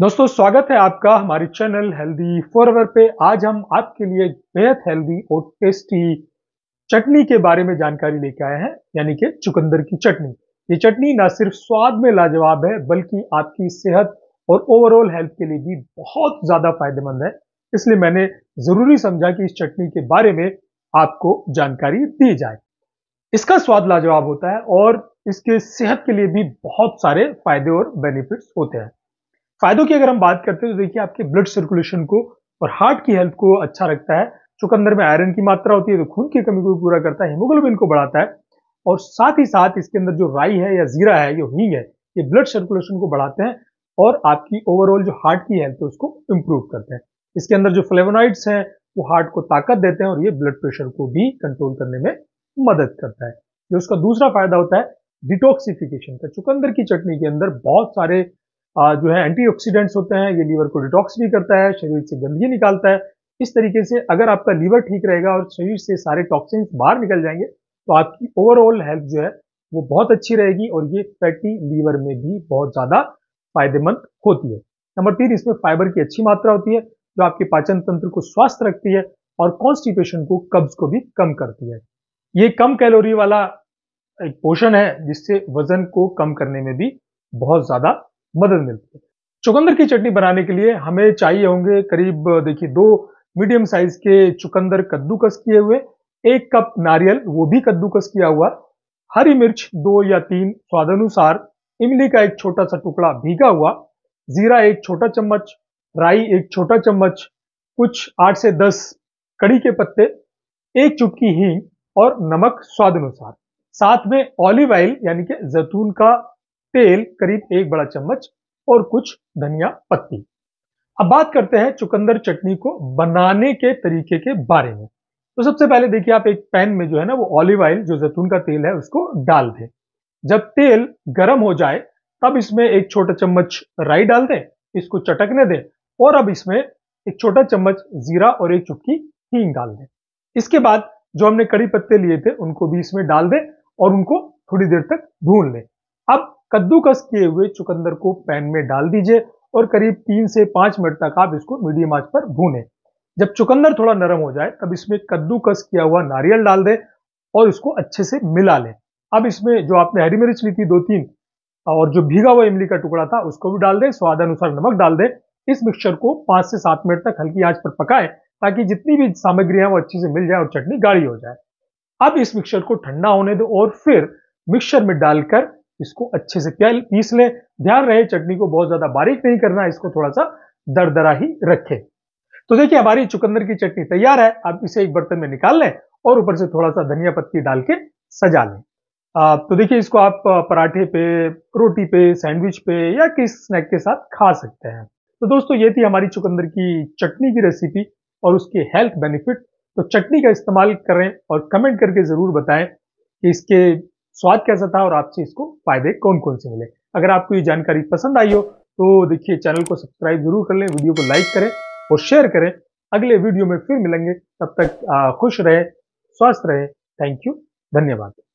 दोस्तों स्वागत है आपका हमारे चैनल हेल्दी फॉरएवर पे आज हम आपके लिए बेहद हेल्दी और टेस्टी चटनी के बारे में जानकारी लेके आए हैं यानी कि चुकंदर की चटनी ये चटनी ना सिर्फ स्वाद में लाजवाब है बल्कि आपकी सेहत और ओवरऑल हेल्थ के लिए भी बहुत ज़्यादा फायदेमंद है इसलिए मैंने ज़रूरी समझा कि इस चटनी के बारे में आपको जानकारी दी जाए इसका स्वाद लाजवाब होता है और इसके सेहत के लिए भी बहुत सारे फायदे और बेनिफिट्स होते हैं फायदों की अगर हम बात करते हैं तो देखिए आपके ब्लड सर्कुलेशन को और हार्ट की हेल्थ को अच्छा रखता है चुकंदर में आयरन की मात्रा होती है तो खून की कमी को पूरा करता है हीमोग्लोबिन को बढ़ाता है और साथ ही साथ इसके अंदर जो राई है या जीरा है या हींग है ये ब्लड सर्कुलेशन को बढ़ाते हैं और आपकी ओवरऑल जो हार्ट की हेल्थ है उसको इम्प्रूव करते हैं इसके अंदर जो फ्लेवोनाइड्स हैं वो हार्ट को ताकत देते हैं और ये ब्लड प्रेशर को भी कंट्रोल करने में मदद करता है जो उसका दूसरा फायदा होता है डिटॉक्सिफिकेशन का चुकंदर की चटनी के अंदर बहुत सारे जो है एंटीऑक्सीडेंट्स होते हैं ये लीवर को डिटॉक्स भी करता है शरीर से गंदगी निकालता है इस तरीके से अगर आपका लीवर ठीक रहेगा और शरीर से सारे टॉक्सिन्स बाहर निकल जाएंगे तो आपकी ओवरऑल हेल्थ जो है वो बहुत अच्छी रहेगी और ये फैटी लीवर में भी बहुत ज़्यादा फायदेमंद होती है नंबर तीन इसमें फाइबर की अच्छी मात्रा होती है जो आपके पाचन तंत्र को स्वस्थ रखती है और कॉन्स्टिपेशन को कब्ज को भी कम करती है ये कम कैलोरी वाला एक पोषण है जिससे वजन को कम करने में भी बहुत ज़्यादा मदद मिलती है चुकंदर की चटनी बनाने के लिए हमें चाहिए होंगे करीब देखिए दो मीडियम साइज के चुकंदर कद्दूकस किए हुए एक कप नारियल वो भी कद्दूकस किया हुआ हरी मिर्च दो या तीन स्वादानुसार इमली का एक छोटा सा टुकड़ा भीगा हुआ जीरा एक छोटा चम्मच राई एक छोटा चम्मच कुछ आठ से दस कड़ी के पत्ते एक चुटकी हींग और नमक स्वाद अनुसार साथ में ऑलिव ऑयल यानी कि जैतून का तेल करीब एक बड़ा चम्मच और कुछ धनिया पत्ती अब बात करते हैं चुकंदर चटनी को बनाने के तरीके के बारे में तो सबसे पहले देखिए आप एक पैन में जो है ना वो ऑलिव ऑयल जो जैतून का तेल है उसको डाल दें जब तेल गर्म हो जाए तब इसमें एक छोटा चम्मच राई डाल दें इसको चटकने दें और अब इसमें एक छोटा चम्मच जीरा और एक चुटकी हींग डाल दें इसके बाद जो हमने कड़ी पत्ते लिए थे उनको भी इसमें डाल दें और उनको थोड़ी देर तक भून लें अब कद्दूकस किए हुए चुकंदर को पैन में डाल दीजिए और करीब तीन से पांच मिनट तक आप इसको मीडियम आंच पर भूनें जब चुकंदर थोड़ा नरम हो जाए तब इसमें कद्दूकस किया हुआ नारियल डाल दें और इसको अच्छे से मिला लें अब इसमें जो आपने हरी मिर्च ली थी दो तीन और जो भीगा हुआ इमली का टुकड़ा था उसको भी डाल दें स्वाद अनुसार नमक डाल दें इस मिक्सचर को पाँच से सात मिनट तक हल्की आंच पर पकाएं ताकि जितनी भी सामग्री है वो अच्छे से मिल जाए और चटनी गाढ़ी हो जाए अब इस मिक्सचर को ठंडा होने दो और फिर मिक्सचर में डालकर इसको अच्छे से क्या पीस लें ध्यान रहे चटनी को बहुत ज्यादा बारीक नहीं करना इसको थोड़ा सा दरदरा ही रखें तो देखिए हमारी चुकंदर की चटनी तैयार है आप इसे एक बर्तन में निकाल लें और ऊपर से थोड़ा सा धनिया पत्ती डाल के सजा लें तो देखिए इसको आप पराठे पे रोटी पे सैंडविच पे या किस स्नैक के साथ खा सकते हैं तो दोस्तों ये थी हमारी चुकंदर की चटनी की रेसिपी और उसके हेल्थ बेनिफिट तो चटनी का इस्तेमाल करें और कमेंट करके ज़रूर बताएं कि इसके स्वाद कैसा था और आपसे इसको फायदे कौन कौन से मिले अगर आपको ये जानकारी पसंद आई हो तो देखिए चैनल को सब्सक्राइब जरूर कर लें वीडियो को लाइक करें और शेयर करें अगले वीडियो में फिर मिलेंगे तब तक खुश रहे स्वस्थ रहे थैंक यू धन्यवाद